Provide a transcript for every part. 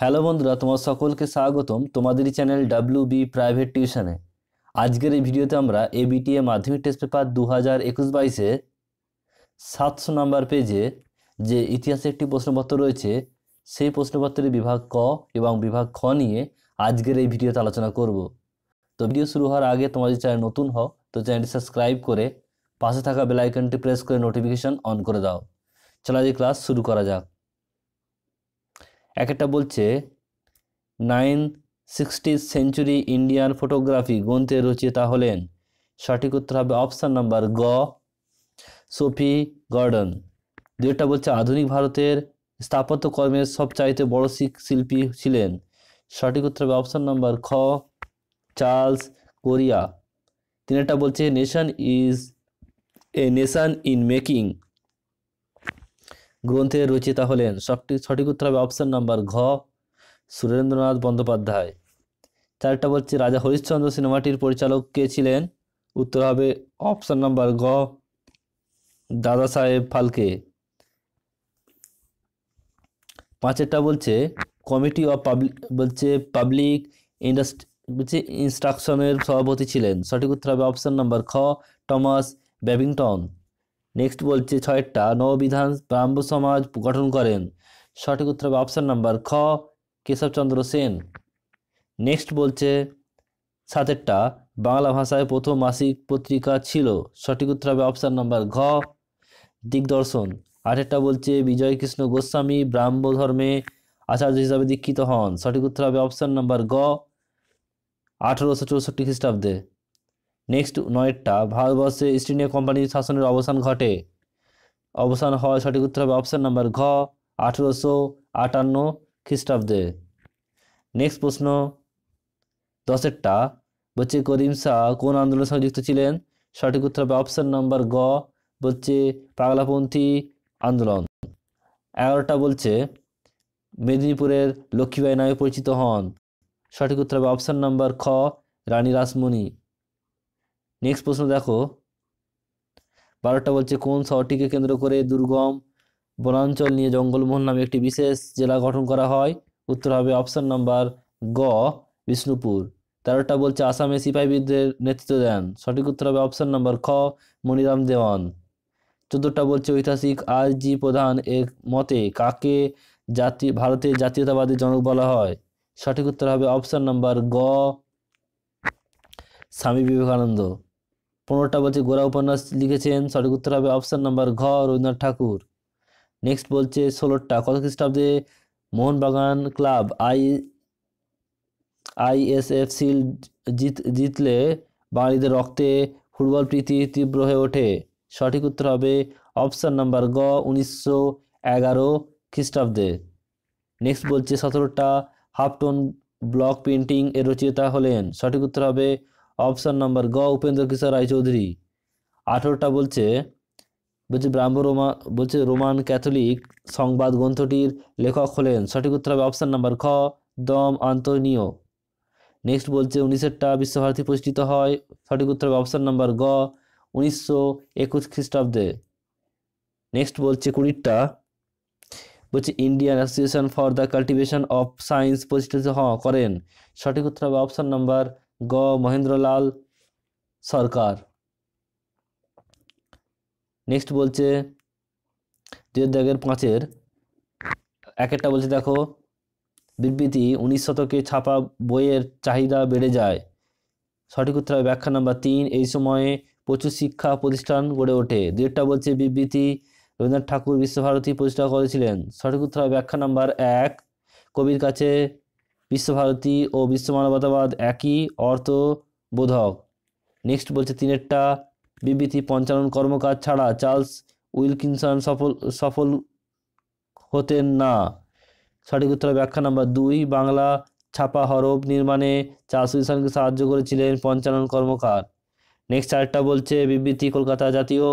hello বন্ধুরা তোমার সকলকে স্বাগতম তোমাদেরই চ্যানেল ডাব্লিউ বি প্রাইভেট টিউশনে আজকের এই ভিডিওতে আমরা এবিটিএ মাধ্যমিক টেস্ট পেপার দু হাজার একুশ বাইশে সাতশো নাম্বার পেজে যে ইতিহাসে একটি প্রশ্নপত্র রয়েছে সেই প্রশ্নপত্রের বিভাগ ক এবং বিভাগ খ নিয়ে আজকের এই ভিডিওতে আলোচনা করব তো ভিডিও শুরু হওয়ার আগে তোমাদের চ্যানেল নতুন হও তো চ্যানেলটি সাবস্ক্রাইব করে পাশে থাকা বেলাইকনটি প্রেস করে নোটিফিকেশান অন করে দাও চলো আজ ক্লাস শুরু করা যাক একটা বলছে nine sixty century Indian photography গ্রন্থের রচয়িতা হলেন সঠিক উত্তর হবে অপশান নাম্বার গ সোফি গর্ডন দুইটা বলছে আধুনিক ভারতের স্থাপত্যকর্মের সবচাইতে বড় শিল্পী ছিলেন সঠিক উত্তর হবে অপশান নাম্বার খ চার্লস কোরিয়া তিনেরটা বলছে nation is a nation in making গ্রন্থে রচিতা হলেন সবটি সঠিক উত্তর হবে অপশান নাম্বার ঘ সুরেন্দ্রনাথ বন্দ্যোপাধ্যায় চারটা বলছে রাজা হরিশ্চন্দ্র সিনেমাটির পরিচালক কে ছিলেন উত্তর হবে অপশান নাম্বার গ দাদা সাহেব ফালকে পাঁচেরটা বলছে কমিটি অফ পাবলিক বলছে পাবলিক ইন্ডাস্ট্রি বলছে ইনস্ট্রাকশনের সভাপতি ছিলেন সঠিক উত্তর হবে অপশান নাম্বার খ টমাস ব্যাবিংটন নেক্সট বলছে ছয়েরটা নববিধান ব্রাহ্ম সমাজ গঠন করেন সঠিক উত্তর হবে অপশান নাম্বার খ কেশবচন্দ্র সেন নেক্সট বলছে সাতেরটা বাংলা ভাষায় প্রথম মাসিক পত্রিকা ছিল সঠিক উত্তর হবে অপশান নাম্বার ঘ দিগদর্শন আঠেরটা বলছে বিজয়কৃষ্ণ গোস্বামী ব্রাহ্ম ধর্মে আচার্য হিসাবে দীক্ষিত হন সঠিক উত্তর হবে অপশান নাম্বার গ আঠেরোশো চৌষট্টি খ্রিস্টাব্দে নেক্সট নয়েরটা ভারতবর্ষে ইস্ট ইন্ডিয়া কোম্পানির শাসনের অবসান ঘটে অবসান হওয়ার সঠিক উত্তর হবে অপশান নাম্বার ঘ আঠেরোশো আটান্ন খ্রিস্টাব্দে নেক্সট প্রশ্ন দশেরটা বলছে করিম শাহ কোন আন্দোলনের সঙ্গে যুক্ত ছিলেন সঠিক উত্তর হবে অপশান নাম্বার গ বলছে পাগলাপন্থী আন্দোলন এগারোটা বলছে মেদিনীপুরের লক্ষ্মীবাই নামে পরিচিত হন সঠিক উত্তর হবে অপশান নাম্বার খ রানী রাসমণি নেক্সট প্রশ্ন দেখো বারোটা বলছে কোন শহরটিকে কেন্দ্র করে দুর্গম বনাঞ্চল নিয়ে জঙ্গলমোহন নামে একটি বিশেষ জেলা গঠন করা হয় উত্তর হবে অপশান নাম্বার গ বিষ্ণুপুর তেরোটা বলছে আসামে সিপাহীবিদদের নেতৃত্ব দেন সঠিক উত্তর হবে অপশান নাম্বার খ মনিরাম দেওয়ান চোদ্দটা বলছে ঐতিহাসিক আর জি প্রধান এক মতে কাকে জাতি ভারতের জাতীয়তাবাদের জনক বলা হয় সঠিক উত্তর হবে অপশান নাম্বার গ স্বামী বিবেকানন্দ পনেরোটা বলছে গোরা উপন্যাস লিখেছেন সঠিক উত্তর হবে অপশান নাম্বার ঘ রবীন্দ্রনাথ ঠাকুর নেক্সট বলছে ষোলোটা কত খ্রিস্টাব্দে Mohun Bagan club I ISF shield জিত জিতলে বাঙালিদের রক্তে ফুটবল প্রীতি তীব্র হয়ে ওঠে সঠিক উত্তর হবে অপশান নাম্বার গ উনিশশো এগারো খ্রিস্টাব্দে নেক্সট বলছে সতেরোটা হাফটোন ব্লক পেন্টিং এর রচয়িতা হলেন সঠিক উত্তর হবে অপশান নাম্বার গ উপেন্দ্র কিশোর রায়চৌধুরী আঠেরোটা বলছে বলছে ব্রাহ্ম রোমা বলছে রোমান ক্যাথলিক সংবাদ গ্রন্থটির লেখক হলেন সঠিক উত্তর হবে অপশান নাম্বার খ দম আন্তনীয় নেক্সট বলছে উনিশেরটা বিশ্বভারতী প্রতিষ্ঠিত হয় সঠিক উত্তর হবে অপশান নাম্বার গ উনিশশো একুশ খ্রিস্টাব্দে নেক্সট বলছে কুড়িরটা বলছে Indian association for the cultivation of science প্রতিষ্ঠিত হ করেন সঠিক উত্তর হবে অপশান নাম্বার গ মহেন্দ্রলাল সরকার নেক্সট বলছে দুয়ের দাগের পাঁচের একটা বলছে দেখো বিবৃতি উনিশ শতকে ছাপা বইয়ের চাহিদা বেড়ে যায় সঠিক উত্তর ব্যাখ্যা নাম্বার তিন এই সময়ে প্রচুর শিক্ষা প্রতিষ্ঠান গড়ে ওঠে দুয়েরটা বলছে বিবৃতি রবীন্দ্রনাথ ঠাকুর বিশ্বভারতী প্রতিষ্ঠা করেছিলেন সঠিক উত্তর ব্যাখ্যা নাম্বার এক কবির কাছে বিশ্বভারতী ও বিশ্ব মানবতাবাদ একই অর্থবোধক নেক্সট বলছে তিনেরটা বিবৃতি পঞ্চানন কর্মকার ছাড়া চার্লস উইলকিনসন সফল সফল হতেন না সঠিক উত্তর ব্যাখ্যা নাম্বার দুই বাংলা ছাপা হরফ নির্মাণে চার্লস উইলসনকে সাহায্য করেছিলেন পঞ্চানন কর্মকার নেক্সট চারটা বলছে বিবৃতি কলকাতা জাতীয়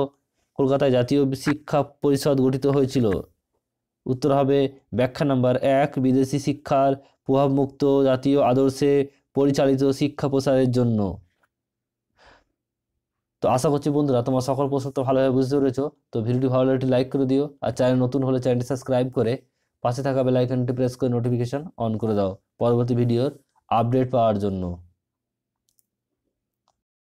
কলকাতায় জাতীয় শিক্ষা পরিষদ গঠিত হয়েছিল উত্তর হবে ব্যাখ্যা নাম্বার এক বিদেশি শিক্ষার প্রভাবমুক্ত জাতীয় আদর্শে পরিচালিত শিক্ষা প্রসারের জন্য তো আশা করছি বন্ধুরা তোমার সকল প্রশ্ন তো ভালোভাবে বুঝতে পেরেছো তো ভিডিওটি ভালো লাগলে লাইক করে দিও আর চ্যানেল নতুন হলে চ্যানেলটি সাবস্ক্রাইব করে পাশে থাকা বেলাইকনটি প্রেস করে নোটিফিকেশন অন করে দাও পরবর্তী ভিডিওর আপডেট পাওয়ার জন্য